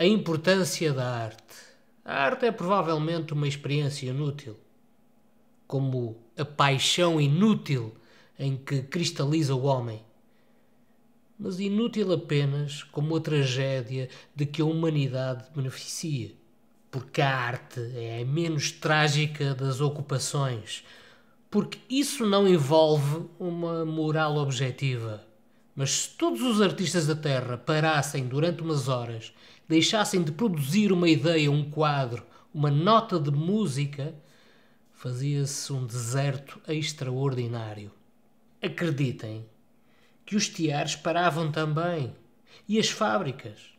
A importância da arte. A arte é provavelmente uma experiência inútil, como a paixão inútil em que cristaliza o homem, mas inútil apenas como a tragédia de que a humanidade beneficia, porque a arte é a menos trágica das ocupações, porque isso não envolve uma moral objetiva mas se todos os artistas da Terra parassem durante umas horas, deixassem de produzir uma ideia, um quadro, uma nota de música, fazia-se um deserto extraordinário. Acreditem que os tiares paravam também e as fábricas.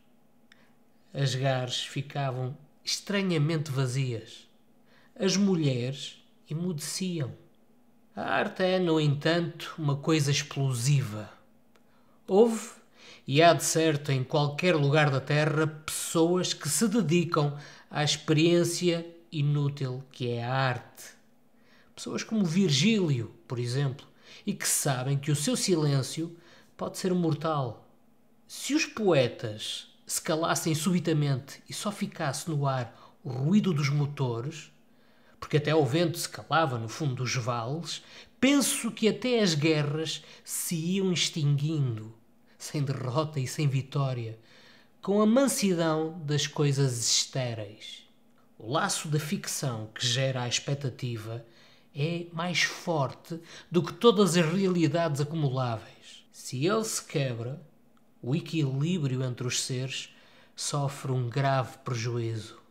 As gares ficavam estranhamente vazias. As mulheres emudeciam. A arte é, no entanto, uma coisa explosiva. Houve, e há de certo em qualquer lugar da Terra, pessoas que se dedicam à experiência inútil que é a arte. Pessoas como Virgílio, por exemplo, e que sabem que o seu silêncio pode ser mortal. Se os poetas se calassem subitamente e só ficasse no ar o ruído dos motores, porque até o vento se calava no fundo dos vales, penso que até as guerras se iam extinguindo, sem derrota e sem vitória, com a mansidão das coisas estéreis. O laço da ficção que gera a expectativa é mais forte do que todas as realidades acumuláveis. Se ele se quebra, o equilíbrio entre os seres sofre um grave prejuízo.